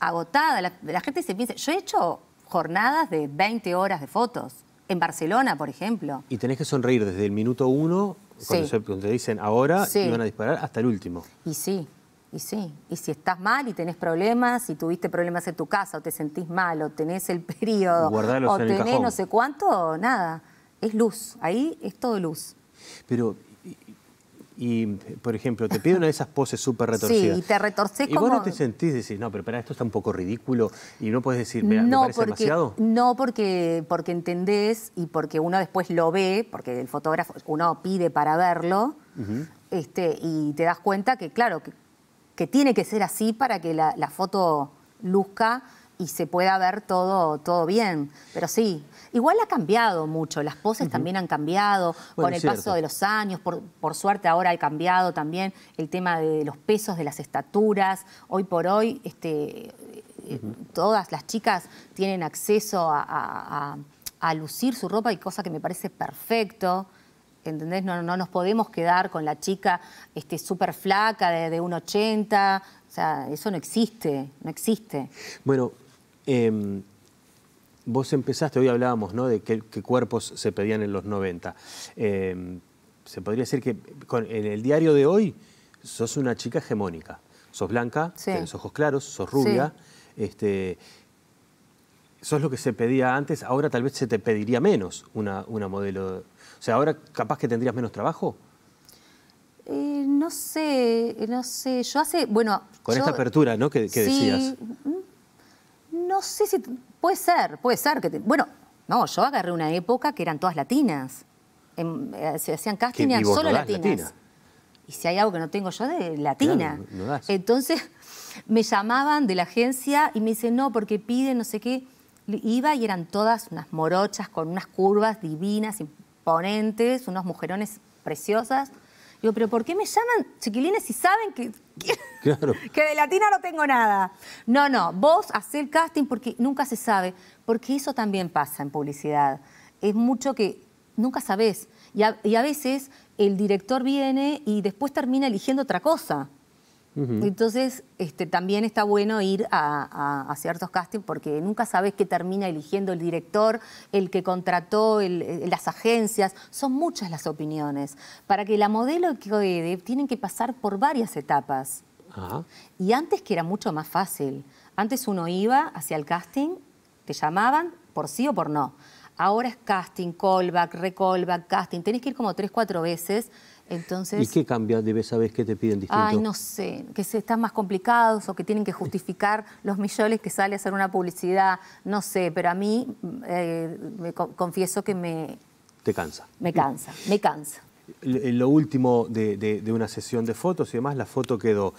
agotada, la, la gente se piensa, yo he hecho jornadas de 20 horas de fotos en Barcelona, por ejemplo. Y tenés que sonreír desde el minuto uno, cuando, te dicen ahora, y van a disparar, hasta el último. Y sí, y sí. Y si estás mal y tenés problemas, y tuviste problemas en tu casa, o te sentís mal, o tenés el periodo, o tenés no sé cuánto, nada. Es luz. Ahí es todo luz. Pero y, por ejemplo, te pide una de esas poses súper retorcidas. Sí, y te retorcé como... Y vos te sentís decís, no, pero espera, esto está un poco ridículo y no puedes decir, me, parece demasiado. No, porque, porque entendés y porque uno después lo ve, porque el fotógrafo, uno pide para verlo, este, y te das cuenta que, claro, que, tiene que ser así para que la, la foto luzca y se pueda ver todo, todo bien. Pero sí, Igual ha cambiado mucho, las poses también han cambiado con el paso de los años, por, suerte ahora ha cambiado también el tema de los pesos, de las estaturas, hoy por hoy este, eh, todas las chicas tienen acceso a, lucir su ropa y cosa que me parece perfecto. ¿Entendés? No, no nos podemos quedar con la chica este, súper flaca de, de 1,80. O sea, eso no existe, no existe. Bueno, em, vos empezaste, hoy hablábamos ¿no? de qué, cuerpos se pedían en los 90. Em, se podría decir que en el diario de hoy sos una chica hegemónica. Sos blanca, tenés ojos claros, sos rubia. Este, sos lo que se pedía antes, ahora tal vez se te pediría menos una, una modelo. O sea, ahora capaz que tendrías menos trabajo. Eh, no sé, no sé. Yo hace, bueno... Con esta apertura, ¿no? Que, sí, decías no sé si... Puede ser, puede ser que... bueno, no, yo agarré una época que eran todas latinas. Em, eh, se hacían casting y eran solo latinas. Y si hay algo que no tengo yo de latina. Entonces me llamaban de la agencia y me dicen, no, porque piden no sé qué. Iba y eran todas unas morochas con unas curvas divinas, imponentes, unos mujerones preciosas pero ¿por qué me llaman chiquilines si saben que, de latina no tengo nada? No, no, vos hacés el casting porque nunca se sabe, porque eso también pasa en publicidad. Es mucho que nunca sabés. y a veces el director viene y después termina eligiendo otra cosa. Entonces, este, también está bueno ir a, ciertos castings porque nunca sabes qué termina eligiendo el director, el que contrató, las agencias. Son muchas las opiniones. Para que la modelo quede, tienen que pasar por varias etapas. Y antes que era mucho más fácil. Antes uno iba hacia el casting, te llamaban por sí o por no. Ahora es casting, callback, recallback, casting. Tenés que ir como tres, cuatro veces ¿Y qué cambia de vez a vez que te piden distinto? Ay, no sé, que se están más complicados o que tienen que justificar los millones que sale a hacer una publicidad, no sé, pero a mí eh, me confieso que me... Te cansa. Me cansa, me cansa. Lo último de, una sesión de fotos y demás, la foto quedó.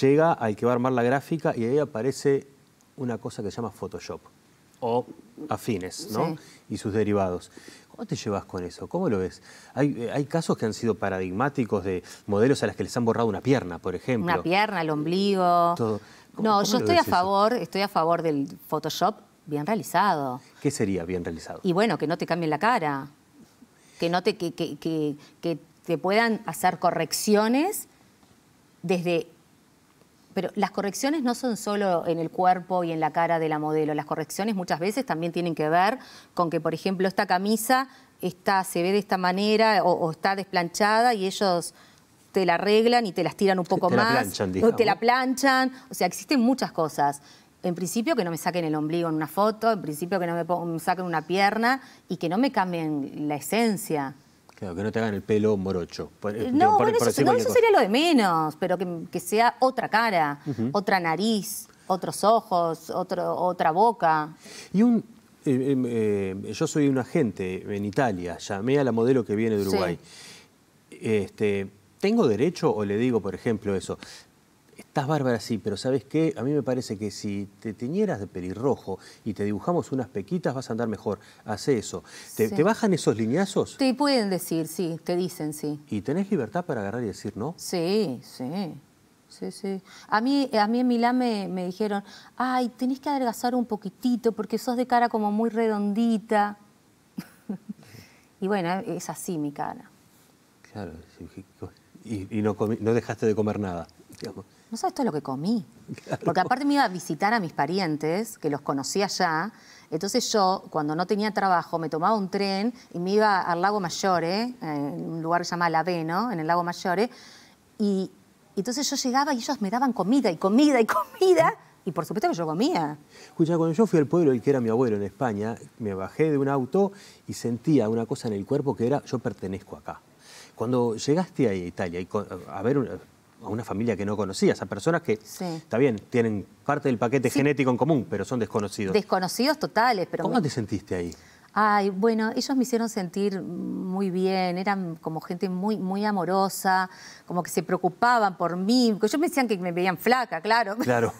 Llega al que va a armar la gráfica y ahí aparece una cosa que se llama Photoshop o afines, ¿no? Y sus derivados. ¿Cómo te llevas con eso? ¿Cómo lo ves? Hay, eh, casos que han sido paradigmáticos de modelos a las que les han borrado una pierna, por ejemplo. Una pierna, el ombligo. no, yo estoy a favor, estoy a favor del Photoshop bien realizado. ¿Qué sería bien realizado? Y bueno, que no te cambien la cara, que no te que, que, que te puedan hacer correcciones desde pero las correcciones no son solo en el cuerpo y en la cara de la modelo. Las correcciones muchas veces también tienen que ver con que, por ejemplo, esta camisa está, se ve de esta manera o, está desplanchada y ellos te la arreglan y te las tiran un poco te más. La planchan, te la planchan. O sea, existen muchas cosas. En principio que no me saquen el ombligo en una foto, en principio que no me saquen una pierna y que no me cambien la esencia que no te hagan el pelo morocho. Eh, eh, no, eso, sería lo de menos, pero que, sea otra cara, otra nariz, otros ojos, otra boca. Y un, eh, em, yo soy un agente en Italia, llamé a la modelo que viene de Uruguay. Este, ¿Tengo derecho o le digo, por ejemplo, eso? Estás bárbara, sí, pero ¿sabes qué? A mí me parece que si te teñieras de pelirrojo y te dibujamos unas pequitas, vas a andar mejor. Hace eso. ¿Te, bajan esos lineazos? Te pueden decir, sí, te dicen, sí. ¿Y tenés libertad para agarrar y decir no? Sí, sí. Sí, sí. A mí, a mí en Milán me, dijeron, ay, tenés que adelgazar un poquitito porque sos de cara como muy redondita. y bueno, es así mi cara. Claro, sí y, no, dejaste de comer nada. No sabes todo lo que comí. Porque aparte me iba a visitar a mis parientes, que los conocía ya. Entonces yo, cuando no tenía trabajo, me tomaba un tren y me iba al Lago Mayore, eh, en un lugar que se llama El en el Lago Mayore. Eh. Y, entonces yo llegaba y ellos me daban comida y comida y comida. Y por supuesto que yo comía. Escucha, cuando yo fui al pueblo, el que era mi abuelo en España, me bajé de un auto y sentía una cosa en el cuerpo que era yo pertenezco acá. Cuando llegaste a Italia y a ver a una familia que no conocías, a personas que, está bien, tienen parte del paquete genético en común, pero son desconocidos. Desconocidos totales, pero... ¿Cómo te sentiste ahí? Ay, bueno, ellos me hicieron sentir muy bien, eran como gente muy, muy amorosa, como que se preocupaban por mí, Yo me decían que me veían flaca, claro. Claro.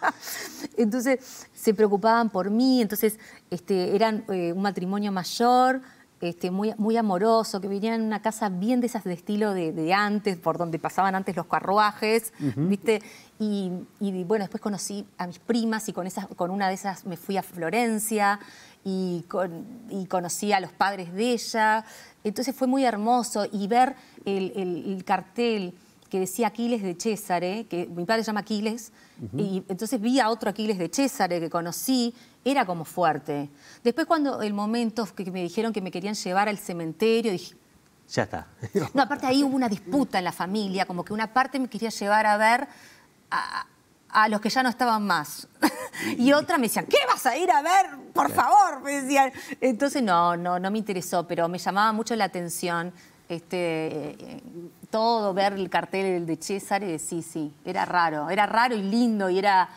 entonces, se preocupaban por mí, entonces este, eran eh, un matrimonio mayor, este, muy, amoroso, que venía en una casa bien de esas de estilo de, antes, por donde pasaban antes los carruajes, ¿viste? Y, bueno, después conocí a mis primas y con, esas, con una de esas me fui a Florencia y, conocí a los padres de ella. Entonces fue muy hermoso y ver el, cartel que decía Aquiles de César, ¿eh? que mi padre se llama Aquiles, y entonces vi a otro Aquiles de César eh, que conocí era como fuerte. Después cuando el momento que me dijeron que me querían llevar al cementerio, dije... Ya está. No, aparte ahí hubo una disputa en la familia, como que una parte me quería llevar a ver a, los que ya no estaban más. y otra me decían, ¿qué vas a ir a ver? Por favor, me decían. Entonces, no, no, no me interesó, pero me llamaba mucho la atención este, eh, todo, ver el cartel de César, y sí, sí, era raro, era raro y lindo y era...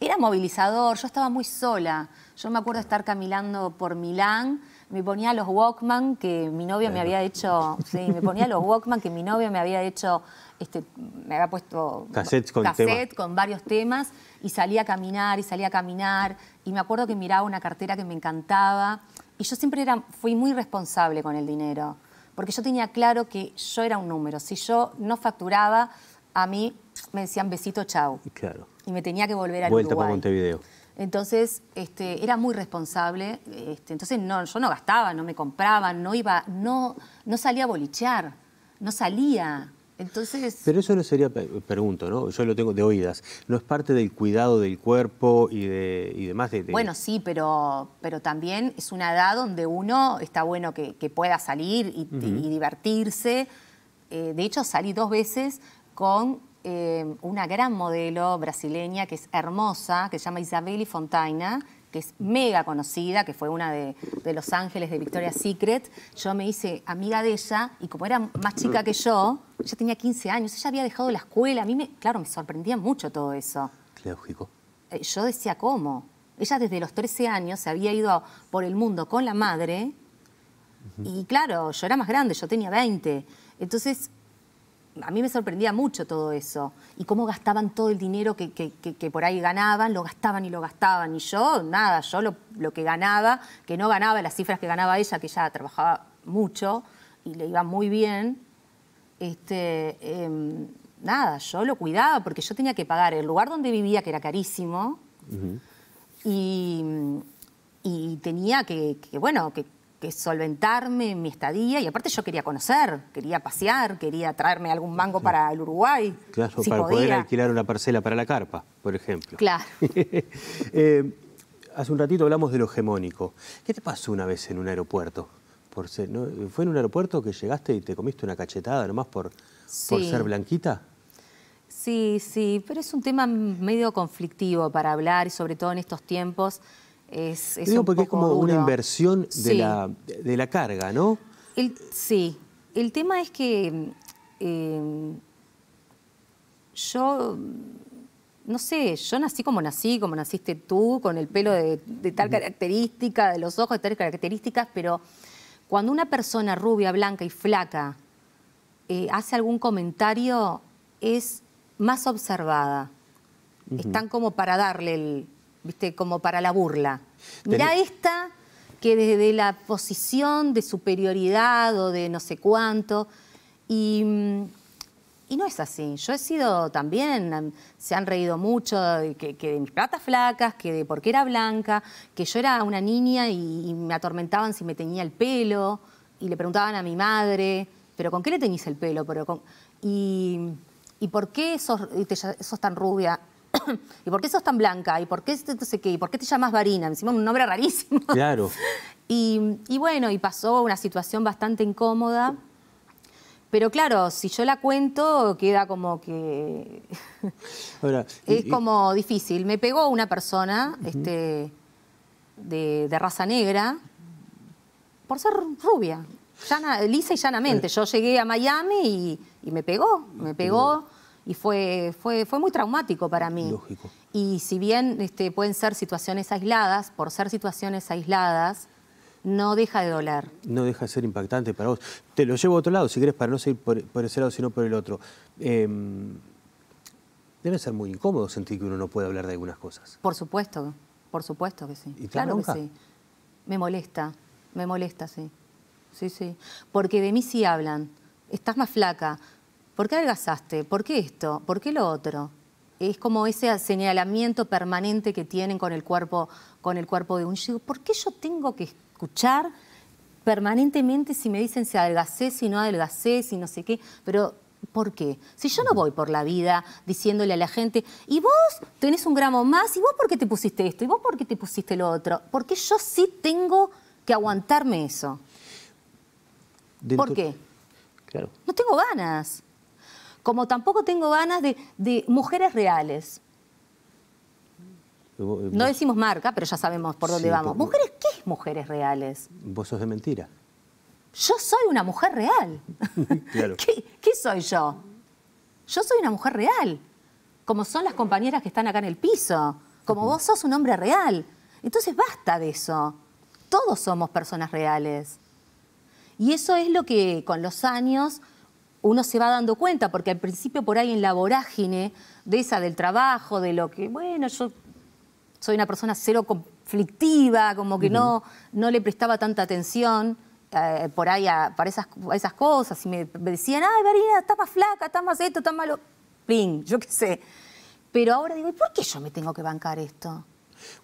Era movilizador, yo estaba muy sola. Yo me acuerdo de estar caminando por Milán, me ponía los Walkman que mi novio me había hecho, sí, me ponía los Walkman que mi novia me había hecho, este, me había puesto con cassette con varios temas y salía a caminar y salía a caminar y me acuerdo que miraba una cartera que me encantaba y yo siempre era, fui muy responsable con el dinero porque yo tenía claro que yo era un número, si yo no facturaba a mí me decían besito chau. Claro y me tenía que volver a Vuelta para Montevideo. Entonces, este, era muy responsable. Este, entonces, no, yo no gastaba, no me compraba, no iba, no, no salía a bolichear, no salía. Entonces. Pero eso no sería, pregunto, ¿no? Yo lo tengo de oídas. ¿No es parte del cuidado del cuerpo y, de, y demás? De, Bueno, sí, pero, pero también es una edad donde uno está bueno que, pueda salir y, divertirse. Eh, de hecho, salí dos veces con Em, una gran modelo brasileña que es hermosa, que se llama Isabeli Fontaina, que es mega conocida, que fue una de, Los Ángeles de Victoria's Secret. Yo me hice amiga de ella y como era más chica que yo, ella tenía 15 años, ella había dejado la escuela. A mí, me, claro, me sorprendía mucho todo eso. Lógico. Eh, yo decía, ¿cómo? Ella desde los 13 años se había ido por el mundo con la madre y claro, yo era más grande, yo tenía 20. Entonces a mí me sorprendía mucho todo eso. Y cómo gastaban todo el dinero que, por ahí ganaban, lo gastaban y lo gastaban. Y yo, nada, yo lo, que ganaba, que no ganaba, las cifras que ganaba ella, que ella trabajaba mucho y le iba muy bien, este, em, nada, yo lo cuidaba porque yo tenía que pagar el lugar donde vivía, que era carísimo, y, y, tenía que, bueno, que que solventarme mi estadía y aparte yo quería conocer, quería pasear, quería traerme algún mango para el Uruguay. Claro, para poder alquilar una parcela para la carpa, por ejemplo. Claro. Eh, hace un ratito hablamos de lo hegemónico. ¿Qué te pasó una vez en un aeropuerto? Por ¿Fue en un aeropuerto que llegaste y te comiste una cachetada nomás por, por ser blanquita? Sí, sí, pero es un tema medio conflictivo para hablar y sobre todo en estos tiempos es, porque es como una inversión de, la, carga, ¿no? sí. El tema es que em, yo no sé, yo nací como nací, como naciste tú, con el pelo de, tal característica, de los ojos de tal características, pero cuando una persona rubia, blanca y flaca eh, hace algún comentario, es más observada. Están como para darle el, ¿viste? Como para la burla. Mirá esta que desde la posición de superioridad o de no sé cuánto. Y, mm, no es así. Yo he sido también, mm, se han reído mucho que, que de mis platas flacas, que de porque era blanca, que yo era una niña y, me atormentaban si me tenía el pelo y le preguntaban a mi madre, ¿pero con qué le teñís el pelo? Pero y, y, por qué esos sos tan rubia? ¿y por qué sos tan blanca? ¿Y por qué este no sé qué? ¿Y por qué te llamas Varina? Encima un nombre rarísimo. Claro. Y, bueno, y pasó una situación bastante incómoda. Pero claro, si yo la cuento, queda como que... es como difícil. Me pegó una persona este, de, raza negra por ser rubia. lisa y llanamente. Eh. Yo llegué a Miami y, y me pegó, me pegó y fue, fue, fue muy traumático para mí. Lógico. Y si bien este, pueden ser situaciones aisladas, por ser situaciones aisladas, no deja de doler. No deja de ser impactante para vos. Te lo llevo a otro lado, si querés, para no seguir por, ese lado, sino por el otro. Em, debe ser muy incómodo sentir que uno no puede hablar de algunas cosas. Por supuesto, por supuesto que sí. ¿Y claro que sí. Me molesta, me molesta, sí. Sí, sí. Porque de mí sí hablan. Estás más flaca, ¿por qué adelgazaste? ¿Por qué esto? ¿Por qué lo otro? Es como ese señalamiento permanente que tienen con el cuerpo, con el cuerpo de un chico. ¿Por qué yo tengo que escuchar permanentemente si me dicen si adelgacé, si no adelgacé, si no sé qué? Pero ¿Por qué? Si yo no voy por la vida diciéndole a la gente, y vos tenés un gramo más, y vos por qué te pusiste esto, y vos por qué te pusiste lo otro, porque yo sí tengo que aguantarme eso. ¿Por qué? Claro. No tengo ganas. Como tampoco tengo ganas de, mujeres reales. Eh, no decimos marca, pero ya sabemos por dónde vamos. ¿Mujeres qué es mujeres reales? Vos sos de mentira. Yo soy una mujer real. ¿Qué, soy yo? Yo soy una mujer real, como son las compañeras que están acá en el piso, como vos sos un hombre real. Entonces basta de eso. Todos somos personas reales. Y eso es lo que con los años uno se va dando cuenta, porque al principio por ahí en la vorágine de esa del trabajo, de lo que, bueno, yo soy una persona cero conflictiva, como que no, no le prestaba tanta atención eh, por ahí a, para esas, esas cosas, y me, decían, ay, Marina, está más flaca, está más esto, está malo, ¡ping!, yo qué sé. Pero ahora digo, ¿y por qué yo me tengo que bancar esto?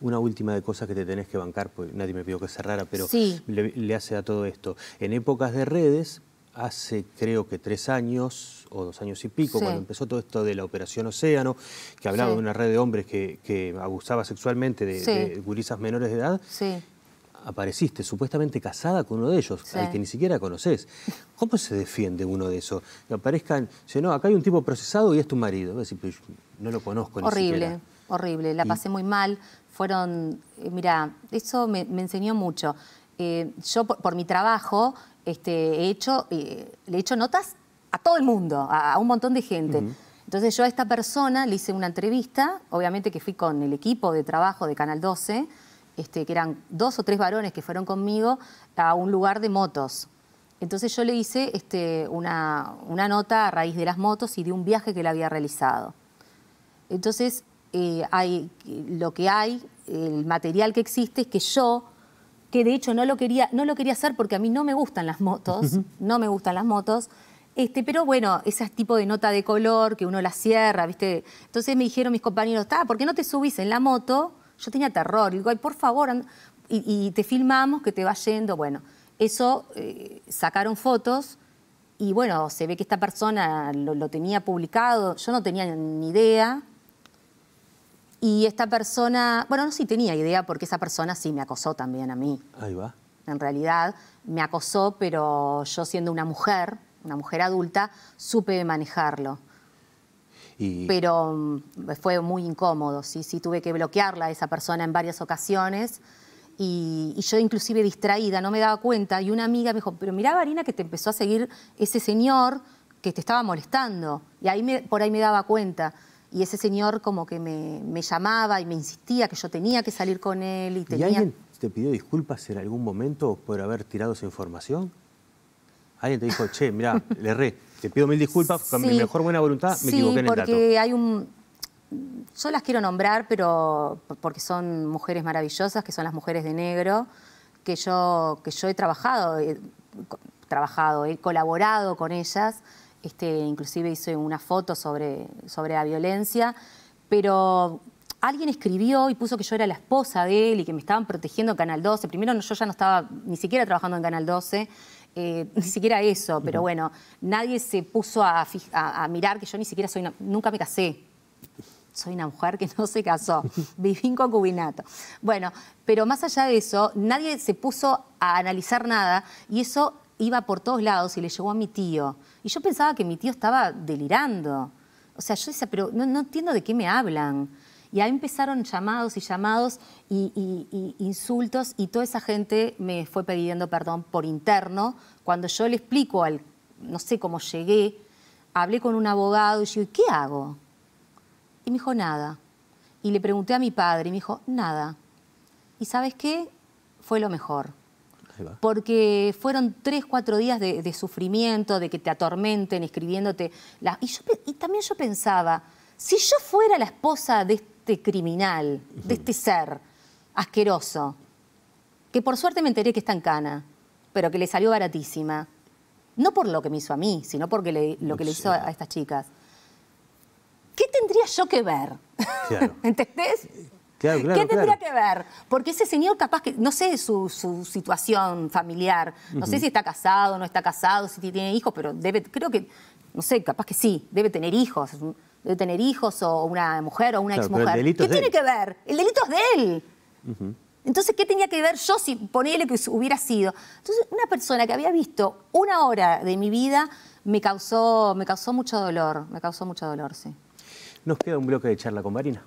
Una última de cosas que te tenés que bancar, porque nadie me pidió que cerrara, pero le, hace a todo esto. En épocas de redes, hace creo que tres años o dos años y pico, cuando empezó todo esto de la operación Océano, que hablaba de una red de hombres que, abusaba sexualmente de, gurisas menores de edad, apareciste supuestamente casada con uno de ellos, al que ni siquiera conoces. ¿Cómo se defiende uno de eso? Que aparezcan, si no, acá hay un tipo procesado y es tu marido. no lo conozco horrible, ni siquiera. Horrible, horrible. La pasé muy mal. Fueron, eh, mira, eso me enseñó mucho. Eh, yo por, mi trabajo este, he, hecho, eh, le he hecho notas a todo el mundo, a, un montón de gente. Entonces yo a esta persona le hice una entrevista, obviamente que fui con el equipo de trabajo de Canal 12, este, que eran dos o tres varones que fueron conmigo a un lugar de motos. Entonces yo le hice este, una, nota a raíz de las motos y de un viaje que le había realizado. Entonces eh, hay, lo que hay, el material que existe es que yo que de hecho no lo quería, no lo quería hacer porque a mí no me gustan las motos, no me gustan las motos. Este, pero bueno, ese tipo de nota de color que uno la cierra, ¿viste? Entonces me dijeron mis compañeros, está, ¿por qué no te subís en la moto? Yo tenía terror. Y digo, por favor, y, te filmamos que te va yendo. Bueno, eso eh, sacaron fotos y bueno, se ve que esta persona lo tenía publicado. Yo no tenía ni idea. Y esta persona, bueno, no sé si tenía idea porque esa persona sí me acosó también a mí. Ahí va. En realidad me acosó, pero yo siendo una mujer, una mujer adulta, supe manejarlo. Pero mm, fue muy incómodo, sí, sí, tuve que bloquearla a esa persona en varias ocasiones. Y, yo inclusive distraída, no me daba cuenta, y una amiga me dijo, pero mirá, Varina, que te empezó a seguir ese señor que te estaba molestando, y ahí por ahí me daba cuenta y ese señor como que me, llamaba y me insistía que yo tenía que salir con él y tenía... alguien te pidió disculpas en algún momento por haber tirado esa información? ¿Alguien te dijo, che, mira le te pido mil disculpas, con mi mejor buena voluntad me equivoqué en el dato? porque hay un... Yo las quiero nombrar, pero porque son mujeres maravillosas, que son las mujeres de negro, que yo, que yo he trabajado, he trabajado, he colaborado con ellas este, inclusive hice una foto sobre, sobre la violencia, pero alguien escribió y puso que yo era la esposa de él y que me estaban protegiendo en Canal 12. Primero yo ya no estaba ni siquiera trabajando en Canal 12. Eh, ni siquiera eso, pero bueno, nadie se puso a, mirar que yo ni siquiera soy una, nunca me casé. Soy una mujer que no se casó, viví en concubinato. Bueno, pero más allá de eso, nadie se puso a analizar nada y eso iba por todos lados y le llegó a mi tío. Y yo pensaba que mi tío estaba delirando. O sea, yo decía, pero no, entiendo de qué me hablan. Y ahí empezaron llamados y llamados y, insultos y toda esa gente me fue pidiendo perdón por interno. Cuando yo le explico al, no sé cómo llegué, hablé con un abogado y yo, ¿qué hago? Y me dijo, nada. Y le pregunté a mi padre y me dijo, nada. ¿Y sabes qué? Fue lo mejor porque fueron tres, cuatro días de, sufrimiento, de que te atormenten escribiéndote. Y, también yo pensaba, si yo fuera la esposa de este criminal, de este ser asqueroso, que por suerte me enteré que está en cana, pero que le salió baratísima, no por lo que me hizo a mí, sino porque lo que le hizo a, estas chicas. ¿Qué tendría yo que ver? ¿Entendés? Eh, ¿Qué tendría que ver? Porque ese señor capaz que, no sé su, situación familiar, no sé si está casado, no está casado, si tiene hijos, pero debe, creo que, no sé, capaz que sí, debe tener hijos, debe tener hijos o una mujer o una exmujer. ¿Qué tiene que ver? El delito es de él. Entonces, ¿qué tenía que ver yo si ponele que hubiera sido? Entonces, una persona que había visto una hora de mi vida me causó, me causó mucho dolor, me causó mucho dolor, sí. Nos queda un bloque de charla con Marina.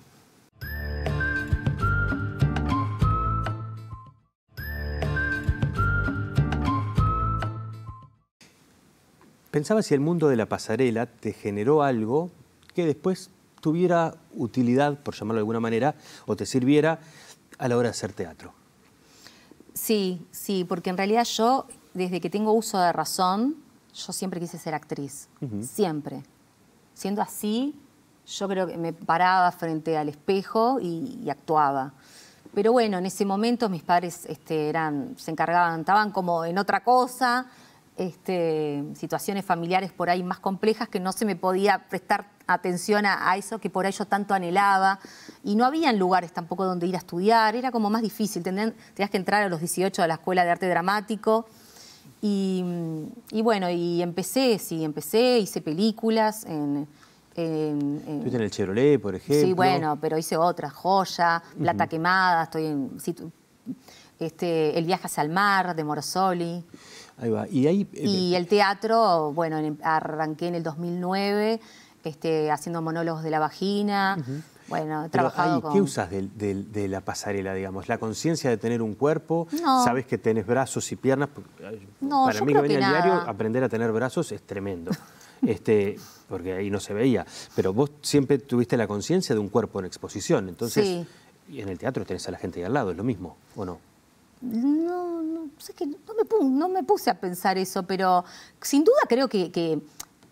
Pensaba si el mundo de la pasarela te generó algo que después tuviera utilidad, por llamarlo de alguna manera, o te sirviera a la hora de hacer teatro. Sí, sí, porque en realidad yo, desde que tengo uso de razón, yo siempre quise ser actriz, siempre. Siendo así, yo creo que me paraba frente al espejo y, actuaba. Pero bueno, en ese momento mis padres este, eran, se encargaban, estaban como en otra cosa, este, situaciones familiares por ahí más complejas que no se me podía prestar atención a, eso que por ahí yo tanto anhelaba. Y no habían lugares tampoco donde ir a estudiar, era como más difícil. tenías que entrar a los 18 a la Escuela de Arte Dramático. Y, bueno, y empecé, sí, empecé, hice películas en, en, en, el Chevrolet, por ejemplo. Sí, bueno, pero hice otras, Joya, Plata Quemada, estoy en... este, el viaje hacia el mar de Morosoli. Y, eh, el teatro, bueno, arranqué en el 2009 este, haciendo monólogos de la vagina. Bueno, he trabajado ¿Qué usas de, la pasarela, digamos? ¿La conciencia de tener un cuerpo? ¿Sabes que tenés brazos y piernas? Eh, para mí que venía al diario, aprender a tener brazos es tremendo. este, porque ahí no se veía. Pero vos siempre tuviste la conciencia de un cuerpo en exposición. Entonces, en el teatro tenés a la gente ahí al lado, ¿es lo mismo o no? No, sé no, me, puse a pensar eso, pero sin duda creo que,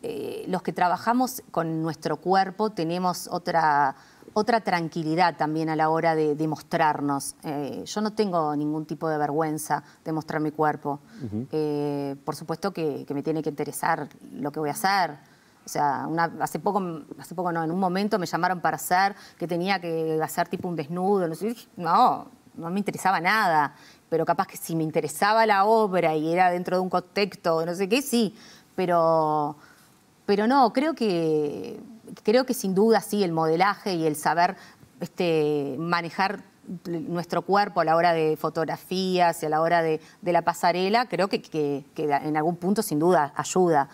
eh, los que trabajamos con nuestro cuerpo tenemos otra, otra tranquilidad también a la hora de, mostrarnos. Eh, yo no tengo ningún tipo de vergüenza de mostrar mi cuerpo. Eh, por supuesto que, me tiene que interesar lo que voy a hacer. O sea, hace poco, hace poco no, en un momento me llamaron para hacer que tenía que hacer tipo un desnudo. No, no no me interesaba nada, pero capaz que si me interesaba la obra y era dentro de un contexto, no sé qué, sí, pero, pero no, creo que, creo que sin duda sí, el modelaje y el saber este, manejar nuestro cuerpo a la hora de fotografías y a la hora de, la pasarela, creo que, en algún punto sin duda ayuda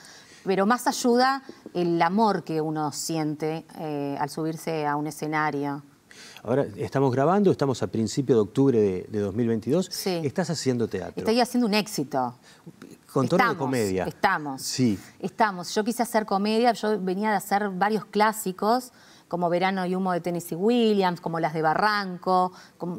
pero más ayuda el amor que uno siente eh, al subirse a un escenario. Ahora estamos grabando, estamos a principio de octubre de, 2022. Sí. Estás haciendo teatro. Estoy haciendo un éxito. Contorno de comedia. Estamos. Sí. Estamos. Yo quise hacer comedia, yo venía de hacer varios clásicos como Verano y Humo de Tennessee Williams, como las de Barranco, como,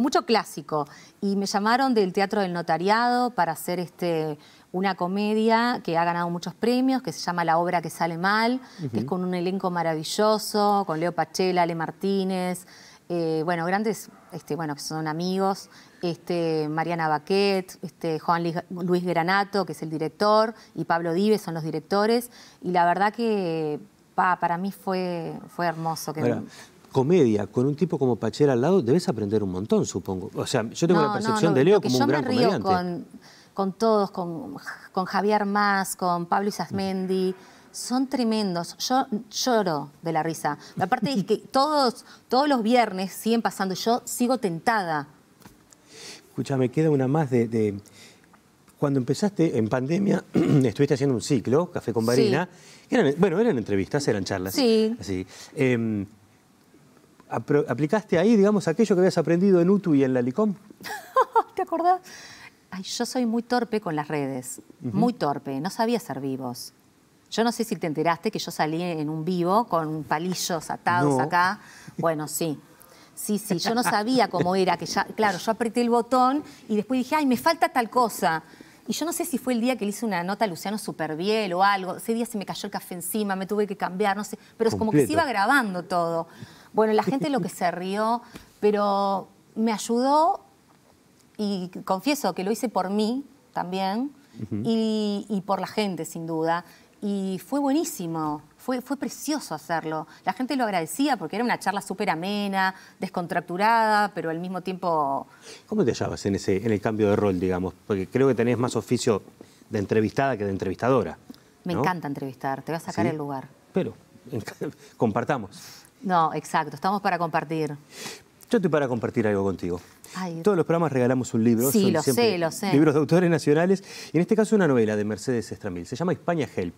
mucho clásico. Y me llamaron del Teatro del Notariado para hacer este, una comedia que ha ganado muchos premios, que se llama La obra que sale mal, que es con un elenco maravilloso, con Leo Pachela, Ale Martínez, eh, bueno, grandes, este, bueno, que son amigos, este, Mariana Baquet, este, Juan Luis Granato, que es el director, y Pablo Dives son los directores, y la verdad que para mí fue, fue hermoso. Que... comedia, con un tipo como Pachera al lado, debes aprender un montón, supongo. O sea, yo tengo la percepción de Leo como un gran comediante. Con, con todos, con, Javier Más, con Pablo Isasmendi. Son tremendos. Yo lloro de la risa. La parte es que todos, todos los viernes siguen pasando. y Yo sigo tentada. Escucha, me queda una más de cuando empezaste en pandemia, estuviste haciendo un ciclo, Café con Varina. bueno, eran entrevistas, eran charlas. Sí. Así. Em, ¿Aplicaste ahí, digamos, aquello que habías aprendido en UTU y en la LICOM? ¿Te acordás? Ay, yo soy muy torpe con las redes, muy torpe, no sabía ser vivos. Yo no sé si te enteraste que yo salí en un vivo con palillos atados acá. Bueno, sí. Sí, sí, yo no sabía cómo era, que ya, claro, yo apreté el botón y después dije, ay, me falta tal cosa. Y yo no sé si fue el día que le hice una nota a Luciano Superbiel o algo. Ese día se me cayó el café encima, me tuve que cambiar, no sé. Pero es como que se iba grabando todo. Bueno, la gente lo que se rió, pero me ayudó y confieso que lo hice por mí también y, y por la gente, sin duda y fue buenísimo, fue, fue precioso hacerlo. La gente lo agradecía porque era una charla súper amena, descontracturada, pero al mismo tiempo... ¿Cómo te hallabas en, ese, en el cambio de rol, digamos? Porque creo que tenés más oficio de entrevistada que de entrevistadora. Me encanta entrevistar, te voy a sacar el lugar. Pero, compartamos. No, exacto, estamos para compartir. Yo estoy para compartir algo contigo. Todos los programas regalamos un libro. Sí, lo sé, lo sé. Libros de autores nacionales. Y en este caso una novela de Mercedes Estramil. Se llama España Help.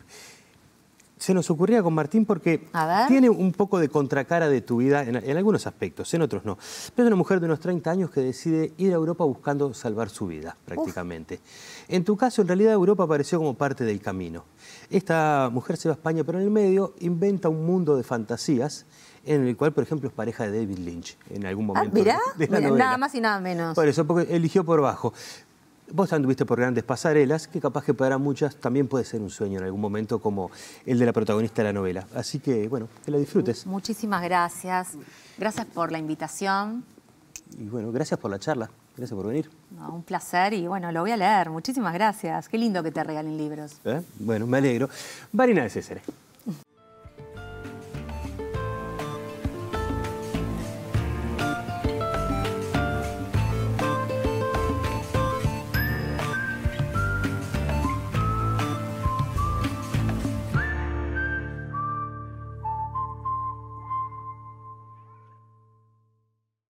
Se nos ocurría con Martín porque tiene un poco de contracara de tu vida en, algunos aspectos, en otros no. Pero es una mujer de unos 30 años que decide ir a Europa buscando salvar su vida, prácticamente. En tu caso, en realidad, Europa apareció como parte del camino. Esta mujer se va a España, pero en el medio inventa un mundo de fantasías en el cual, por ejemplo, es pareja de David Lynch en algún ah, momento. mirá, nada más y nada menos. Por eso, porque eligió por bajo. Vos anduviste por grandes pasarelas, que capaz que para muchas también puede ser un sueño en algún momento, como el de la protagonista de la novela. Así que, bueno, que la disfrutes. Muchísimas gracias. Gracias por la invitación. Y bueno, gracias por la charla. Gracias por venir. un placer y bueno, lo voy a leer. Muchísimas gracias. Qué lindo que te regalen libros. ¿Eh? Bueno, me alegro. Marina de César.